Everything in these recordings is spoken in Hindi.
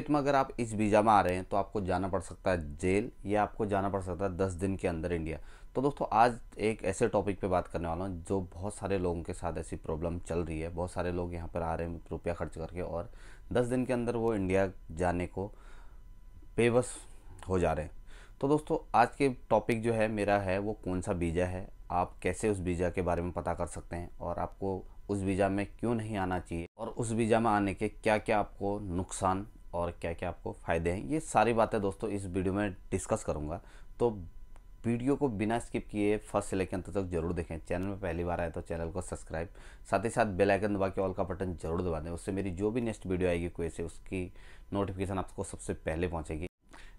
कुवैत तो में अगर आप इस वीज़ा में आ रहे हैं तो आपको जाना पड़ सकता है जेल या आपको जाना पड़ सकता है दस दिन के अंदर इंडिया तो दोस्तों आज एक ऐसे टॉपिक पे बात करने वाला हूँ जो बहुत सारे लोगों के साथ ऐसी प्रॉब्लम चल रही है बहुत सारे लोग यहाँ पर आ रहे हैं रुपया खर्च करके और दस दिन के अंदर वो इंडिया जाने को बेबस हो जा रहे हैं तो दोस्तों आज के टॉपिक जो है मेरा है वो कौन सा वीज़ा है आप कैसे उस वीज़ा के बारे में पता कर सकते हैं और आपको उस वीज़ा में क्यों नहीं आना चाहिए और उस वीज़ा में आने के क्या क्या आपको नुकसान और क्या क्या आपको फ़ायदे हैं ये सारी बातें दोस्तों इस वीडियो में डिस्कस करूँगा तो वीडियो को बिना स्किप किए फर्स्ट से लेकर अंत तक जरूर देखें चैनल में पहली बार आए तो चैनल को सब्सक्राइब साथ ही साथ बेल आइकन दबा के ऑल का बटन जरूर दबा दें उससे मेरी जो भी नेक्स्ट वीडियो आएगी कोई से उसकी नोटिफिकेशन आपको सबसे पहले पहुँचेगी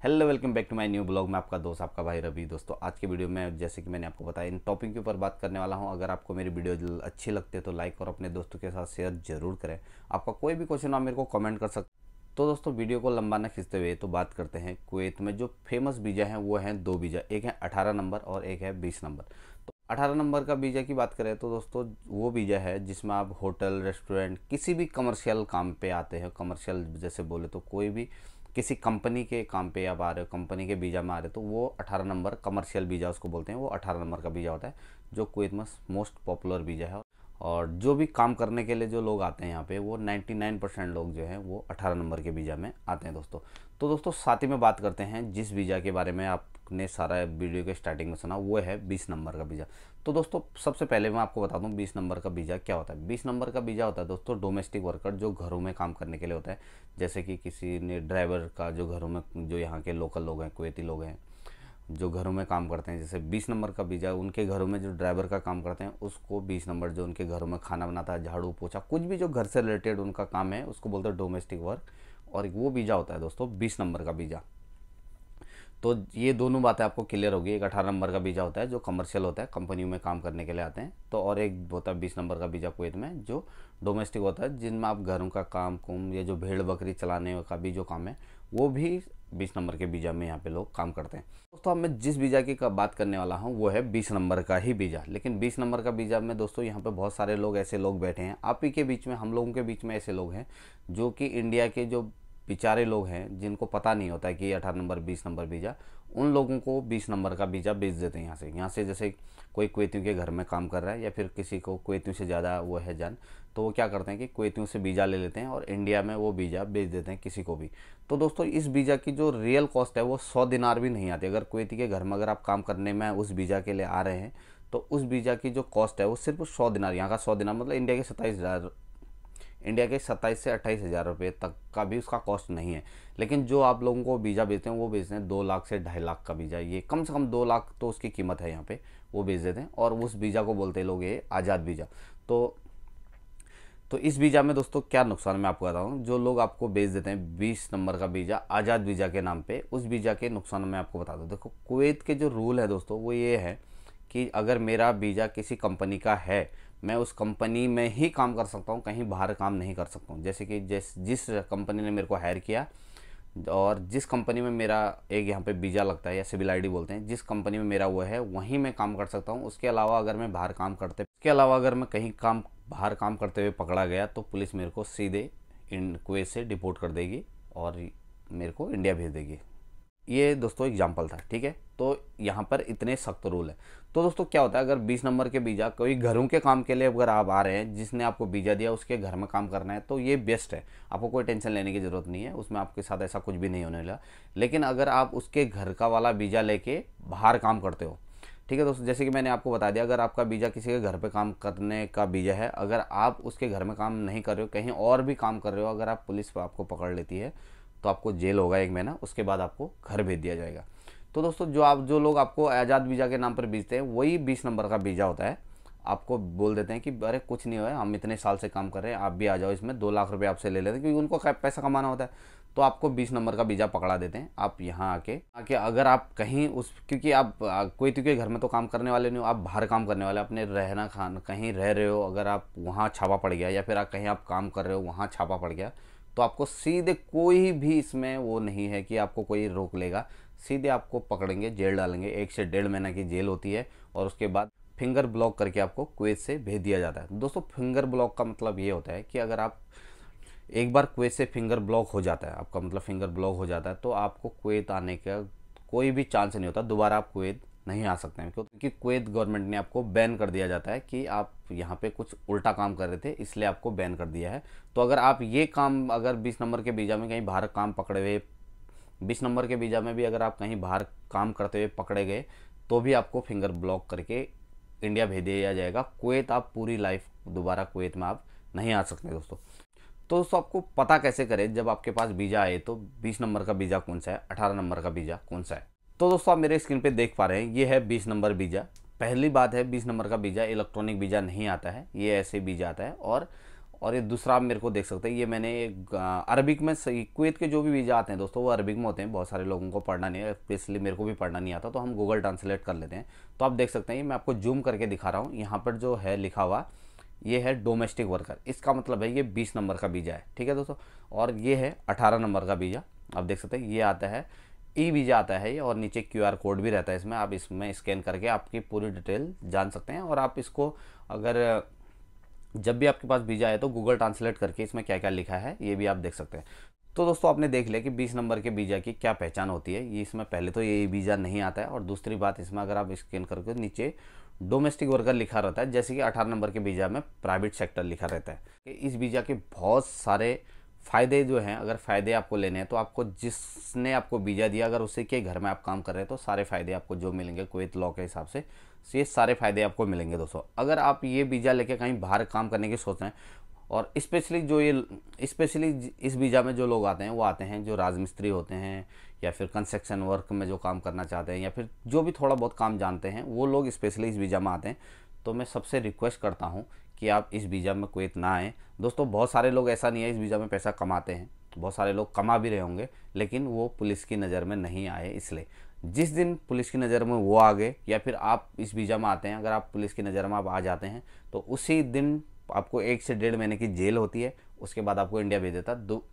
hello welcome back to my new blog में आपका दोस्त आपका भाई रवि दोस्तों आज के वीडियो में जैसे कि मैंने आपको बताया इन टॉपिक के ऊपर बात करने वाला हूँ अगर आपको मेरी वीडियो अच्छी लगती है तो लाइक और अपने दोस्तों के साथ शेयर जरूर करें आपका कोई भी क्वेश्चन आप मेरे को कमेंट कर सकते तो दोस्तों वीडियो को लंबा ना खींचते हुए तो बात करते हैं कुवैत में जो फेमस बीजा हैं वो हैं दो बीजा एक है अठारह नंबर और एक है बीस नंबर तो अठारह नंबर का बीजा की बात करें तो दोस्तों वो बीजा है जिसमें आप होटल रेस्टोरेंट किसी भी कमर्शियल काम पे आते हैं कमर्शियल जैसे बोले तो कोई भी किसी कंपनी के काम पे आप आ रहे हो कंपनी के बीजा में आ रहे हो तो वो अठारह नंबर कमर्शियल बीजा उसको बोलते हैं वो अठारह नंबर का बीजा होता है जो कुवैत में मोस्ट पॉपुलर बीजा है और जो भी काम करने के लिए जो लोग आते हैं यहाँ पे वो 99 परसेंट लोग जो हैं वो 18 नंबर के वीज़ा में आते हैं दोस्तों तो दोस्तों साथ ही में बात करते हैं जिस वीज़ा के बारे में आपने सारा वीडियो के स्टार्टिंग में सुना वो है 20 नंबर का वीज़ा तो दोस्तों सबसे पहले मैं आपको बता दूँ बीस नंबर का वीज़ा क्या होता है बीस नंबर का वीज़ा होता है दोस्तों डोमेस्टिक वर्कर जो घरों में काम करने के लिए होता है जैसे कि किसी ने ड्राइवर का जो घरों में जो यहाँ के लोकल लोग हैं कुवैती लोग हैं जो घरों में काम करते हैं जैसे बीस नंबर का बीजा उनके घरों में जो ड्राइवर का काम करते हैं उसको बीस नंबर जो उनके घरों में खाना बनाता है झाड़ू पोछा कुछ भी जो घर से रिलेटेड उनका काम है उसको बोलते हैं डोमेस्टिक वर्क और वो बीजा होता है दोस्तों बीस नंबर का बीजा तो ये दोनों बातें आपको क्लियर होगी एक अठारह नंबर का बीजा होता है जो कमर्शियल होता है कंपनियों में काम करने के लिए आते हैं तो और एक होता है बीस नंबर का बीजा कुवैत में जो डोमेस्टिक होता है जिनमें आप घरों का काम कुम या जो भेड़ बकरी चलाने का भी जो काम है वो भी बीस नंबर के बीजा में यहाँ पे लोग काम करते हैं दोस्तों अब मैं जिस बीजा की बात करने वाला हूँ वो है बीस नंबर का ही बीजा लेकिन बीस नंबर का बीजा में दोस्तों यहाँ पे बहुत सारे लोग ऐसे लोग बैठे हैं आप ही के बीच में हम लोगों के बीच में ऐसे लोग हैं जो कि इंडिया के जो बेचारे लोग हैं जिनको पता नहीं होता है कि अठारह नंबर बीस नंबर बीजा उन लोगों को बीस नंबर का वीज़ा बेच देते हैं यहाँ से यहाँ से जैसे कोई कुवैतियों के घर में काम कर रहा है या फिर किसी को कुवैतियों से ज़्यादा वो है जान तो वो क्या करते हैं कि कुवैतियों से वीज़ा ले लेते हैं और इंडिया में वो वीज़ा बेच देते हैं किसी को भी तो दोस्तों इस वीज़ा की जो रियल कॉस्ट है वो सौ दिनार भी नहीं आती अगर कुवैती के घर में अगर आप काम करने में उस वीज़ा के लिए आ रहे हैं तो उस वीज़ा की जो कॉस्ट है वो सिर्फ सौ दिनार यहाँ का सौ दिनार मतलब इंडिया के सत्ताईस हज़ार इंडिया के सत्ताईस से अट्ठाईस हज़ार रुपये तक का भी उसका कॉस्ट नहीं है लेकिन जो आप लोगों को वीज़ा बेचते हैं वो बेचते हैं दो लाख से ढाई लाख का वीज़ा ये कम से कम दो लाख तो उसकी कीमत है यहाँ पे वो बेच देते हैं और उस वीज़ा को बोलते हैं लोग ये आज़ाद वीज़ा तो तो इस वीज़ा में दोस्तों क्या नुकसान मैं आपको बता हूँ जो लोग आपको बेच देते हैं बीस नंबर का वीज़ा आज़ाद वीज़ा के नाम पर उस वीज़ा के नुकसान मैं आपको बता दूँ देखो कुवैत के जो रूल है दोस्तों वो ये है कि अगर मेरा वीज़ा किसी कंपनी का है मैं उस कंपनी में ही काम कर सकता हूँ कहीं बाहर काम नहीं कर सकता हूँ जैसे कि जिस जिस कंपनी ने मेरे को हायर किया और जिस कंपनी में मेरा एक यहाँ पे वीज़ा लगता है या सिविल आई बोलते हैं जिस कंपनी में मेरा वो है वहीं मैं काम कर सकता हूँ उसके अलावा अगर मैं बाहर काम करते उसके अलावा अगर मैं कहीं काम बाहर काम करते हुए पकड़ा गया तो पुलिस मेरे को सीधे इन कुवैत से डिपोर्ट कर देगी और मेरे को इंडिया भेज देगी ये दोस्तों एग्जाम्पल था ठीक है तो यहाँ पर इतने सख्त रूल है तो दोस्तों क्या होता है अगर 20 नंबर के बीजा कोई घरों के काम के लिए अगर आप आ रहे हैं जिसने आपको बीजा दिया उसके घर में काम करना है तो ये बेस्ट है आपको कोई टेंशन लेने की ज़रूरत नहीं है उसमें आपके साथ ऐसा कुछ भी नहीं होने लगा लेकिन अगर आप उसके घर का वाला बीजा लेके बाहर काम करते हो ठीक है दोस्तों जैसे कि मैंने आपको बता दिया अगर आपका बीजा किसी के घर पर काम करने का बीजा है अगर आप उसके घर में काम नहीं कर रहे हो कहीं और भी काम कर रहे हो अगर आप पुलिस आपको पकड़ लेती है तो आपको जेल होगा एक महीना उसके बाद आपको घर भेज दिया जाएगा तो दोस्तों जो आप जो लोग आपको आज़ाद वीज़ा के नाम पर भेजते हैं वही बीस नंबर का वीज़ा होता है आपको बोल देते हैं कि अरे कुछ नहीं हुआ हम इतने साल से काम कर रहे हैं आप भी आ जाओ इसमें दो लाख रुपये आपसे ले लेते हैं क्योंकि उनको पैसा कमाना होता है तो आपको बीस नंबर का वीज़ा पकड़ा देते हैं आप यहाँ आके आके अगर आप कहीं उस क्योंकि आप कोई तो घर में तो काम करने वाले नहीं हो आप बाहर काम करने वाले अपने रहना खाना कहीं रह रहे हो अगर आप वहाँ छापा पड़ गया या फिर आप कहीं आप काम कर रहे हो वहाँ छापा पड़ गया तो आपको सीधे कोई भी इसमें वो नहीं है कि आपको कोई रोक लेगा सीधे आपको पकड़ेंगे जेल डालेंगे एक से डेढ़ महीना की जेल होती है और उसके बाद फिंगर ब्लॉक करके आपको कुएत से भेज दिया जाता है दोस्तों फिंगर ब्लॉक का मतलब ये होता है कि अगर आप एक बार कुवैत से फिंगर ब्लॉक हो जाता है आपका मतलब फिंगर ब्लॉक हो जाता है तो आपको कुवैत आने का कोई भी चांस नहीं होता दोबारा आप कुवैत नहीं आ सकते हैं क्योंकि कुवैत गवर्नमेंट ने आपको बैन कर दिया जाता है कि आप यहाँ पे कुछ उल्टा काम कर रहे थे इसलिए आपको बैन कर दिया है तो अगर आप ये काम अगर बीस नंबर के बीजा में कहीं बाहर काम पकड़े हुए बीस नंबर के बीजा में भी अगर आप कहीं बाहर काम करते हुए पकड़े गए तो भी आपको फिंगर ब्लॉक करके इंडिया भेज दिया जाएगा कुवैत आप पूरी लाइफ दोबारा कुवैत में आप नहीं आ सकते दोस्तों तो दोस्तों आपको पता कैसे करें जब आपके पास वीज़ा आए तो बीस नंबर का वीज़ा कौन सा है अठारह नंबर का वीज़ा कौन सा है तो दोस्तों आप मेरे स्क्रीन पे देख पा रहे हैं ये है बीस नंबर बीजा पहली बात है बीस नंबर का बीजा इलेक्ट्रॉनिक बीजा नहीं आता है ये ऐसे बीजा आता है और और ये दूसरा आप मेरे को देख सकते हैं ये मैंने एक अरबिक में कुवैत के जो भी बीजा आते हैं दोस्तों वो अरबिक में होते हैं बहुत सारे लोगों को पढ़ना नहीं है स्पेशली मेरे को भी पढ़ना नहीं आता तो हम गूगल ट्रांसलेट कर लेते हैं तो आप देख सकते हैं मैं आपको जूम करके दिखा रहा हूँ यहाँ पर जो है लिखा हुआ ये है डोमेस्टिक वर्कर इसका मतलब है ये बीस नंबर का बीजा है ठीक है दोस्तों और ये है अठारह नंबर का बीजा आप देख सकते हैं ये आता है ई e वीज़ा आता है और नीचे क्यूआर कोड भी रहता है इसमें आप इसमें स्कैन करके आपकी पूरी डिटेल जान सकते हैं और आप इसको अगर जब भी आपके पास वीज़ा है तो गूगल ट्रांसलेट करके इसमें क्या क्या लिखा है ये भी आप देख सकते हैं तो दोस्तों आपने देख लिया कि 20 नंबर के वीज़ा की क्या पहचान होती है ये इसमें पहले तो ये वीज़ा नहीं आता है और दूसरी बात इसमें अगर आप स्कैन करके नीचे डोमेस्टिक वर्कर लिखा रहता है जैसे कि 18 नंबर के वीज़ा में प्राइवेट सेक्टर लिखा रहता है कि इस वीज़ा के बहुत सारे फ़ायदे जो हैं अगर फ़ायदे आपको लेने हैं तो आपको जिसने आपको वीज़ा दिया अगर उसी के घर में आप काम कर रहे हैं तो सारे फ़ायदे आपको जो मिलेंगे कुवैत लॉ के हिसाब से तो ये सारे फ़ायदे आपको मिलेंगे दोस्तों अगर आप ये वीज़ा लेके कहीं बाहर काम करने की सोच रहे हैं और स्पेशली जो ये स्पेशली इस वीज़ा में जो लोग आते हैं वो आते हैं जो राजमिस्त्री होते हैं या फिर कंस्ट्रक्शन वर्क में जो काम करना चाहते हैं या फिर जो भी थोड़ा बहुत काम जानते हैं वो लोग स्पेशली इस वीज़ा में आते हैं तो मैं सबसे रिक्वेस्ट करता हूँ कि आप इस वीज़ा में कुवैत ना आएँ दोस्तों बहुत सारे लोग ऐसा नहीं है इस वीज़ा में पैसा कमाते हैं बहुत सारे लोग कमा भी रहे होंगे लेकिन वो पुलिस की नज़र में नहीं आए इसलिए जिस दिन पुलिस की नज़र में वो आ गए या फिर आप इस वीज़ा में आते हैं अगर आप पुलिस की नज़र में आप आ जाते हैं तो उसी दिन आपको एक से डेढ़ महीने की जेल होती है उसके बाद आपको इंडिया भेज देता दो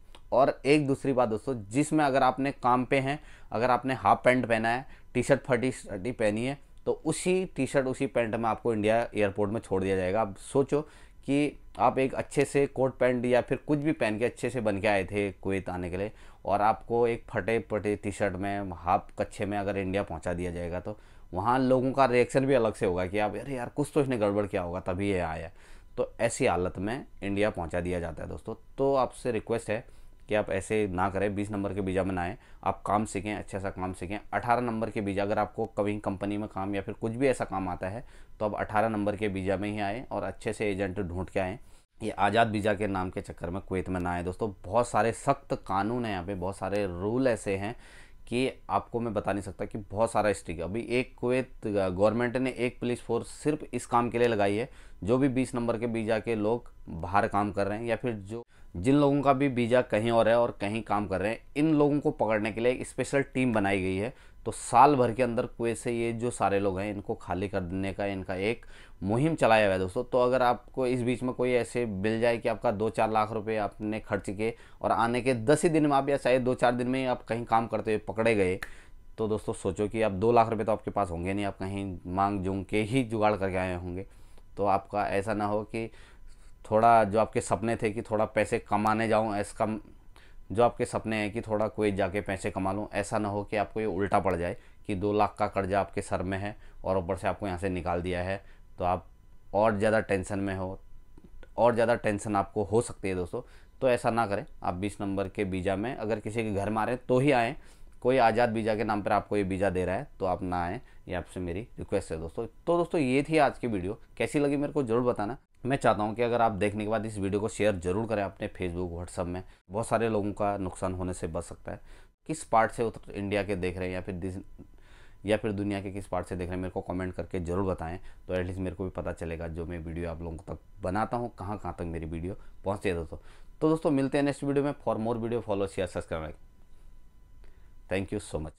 और एक दूसरी बात दोस्तों जिसमें अगर आपने काम पे हैं अगर आपने हाफ पैंट पहना है टी शर्ट फटी शर्टी पहनी है तो उसी टी शर्ट उसी पैंट में आपको इंडिया एयरपोर्ट में छोड़ दिया जाएगा आप सोचो कि आप एक अच्छे से कोट पैंट या फिर कुछ भी पहन के अच्छे से बन के आए थे कुवैत आने के लिए और आपको एक फटे फटे टी शर्ट में हाफ कच्छे में अगर इंडिया पहुंचा दिया जाएगा तो वहाँ लोगों का रिएक्शन भी अलग से होगा कि आप अरे यार कुछ तो इसने गड़बड़ किया होगा तभी ये आया तो ऐसी हालत में इंडिया पहुँचा दिया जाता है दोस्तों तो आपसे रिक्वेस्ट है कि आप ऐसे ना करें बीस नंबर के बीजा बनाएं आप काम सीखें अच्छा सा काम सीखें अठारह नंबर के बीजा अगर आपको कभी कंपनी में काम या फिर कुछ भी ऐसा काम आता है तो आप अठारह नंबर के बीजा में ही आएँ और अच्छे से एजेंट ढूंढ के आएँ ये आज़ाद बीजा के नाम के चक्कर में कुवैत में ना आए दोस्तों बहुत सारे सख्त कानून हैं यहाँ पे बहुत सारे रूल ऐसे हैं कि आपको मैं बता नहीं सकता कि बहुत सारा स्ट्रिक अभी एक कुवैत गवर्नमेंट ने एक पुलिस फोर्स सिर्फ इस काम के लिए लगाई है जो भी बीस नंबर के बीजा के लोग बाहर काम कर रहे हैं या फिर जो जिन लोगों का भी वीज़ा कहीं और है और कहीं काम कर रहे हैं इन लोगों को पकड़ने के लिए एक स्पेशल टीम बनाई गई है तो साल भर के अंदर कुएं से ये जो सारे लोग हैं इनको खाली कर देने का इनका एक मुहिम चलाया हुआ है दोस्तों तो अगर आपको इस बीच में कोई ऐसे मिल जाए कि आपका दो चार लाख रुपए आपने खर्च किए और आने के दस ही दिन में आप या शायद दो चार दिन में आप कहीं काम करते हुए पकड़े गए तो दोस्तों सोचो कि आप दो लाख रुपये तो आपके पास होंगे नहीं आप कहीं मांग जूंग के ही जुगाड़ करके आए होंगे तो आपका ऐसा ना हो कि थोड़ा जो आपके सपने थे कि थोड़ा पैसे कमाने जाऊँ ऐसा कम जो आपके सपने हैं कि थोड़ा कोई जाके पैसे कमा लूँ ऐसा ना हो कि आपको ये उल्टा पड़ जाए कि दो लाख का कर्जा आपके सर में है और ऊपर से आपको यहाँ से निकाल दिया है तो आप और ज़्यादा टेंशन में हो और ज़्यादा टेंशन आपको हो सकती है दोस्तों तो ऐसा ना करें आप बीस नंबर के बीजा में अगर किसी के घर में आ रहे हैं तो ही आएँ कोई आज़ाद बीजा के नाम पर आपको ये बीजा दे रहा है तो आप ना आएँ ये आपसे मेरी रिक्वेस्ट है दोस्तों तो दोस्तों ये थी आज की वीडियो कैसी लगी मेरे को ज़रूर बताना मैं चाहता हूं कि अगर आप देखने के बाद इस वीडियो को शेयर जरूर करें अपने फेसबुक व्हाट्सअप में बहुत सारे लोगों का नुकसान होने से बच सकता है किस पार्ट से उत्तर इंडिया के देख रहे हैं या फिर या फिर दुनिया के किस पार्ट से देख रहे हैं मेरे को कमेंट करके ज़रूर बताएं तो एटलीस्ट मेरे को भी पता चलेगा जो मैं वीडियो आप लोगों तक बनाता हूँ कहाँ कहाँ तक मेरी वीडियो पहुँचती है दोस्तों तो दोस्तों मिलते हैं नेक्स्ट वीडियो में for more video follow share subscribe thank you so much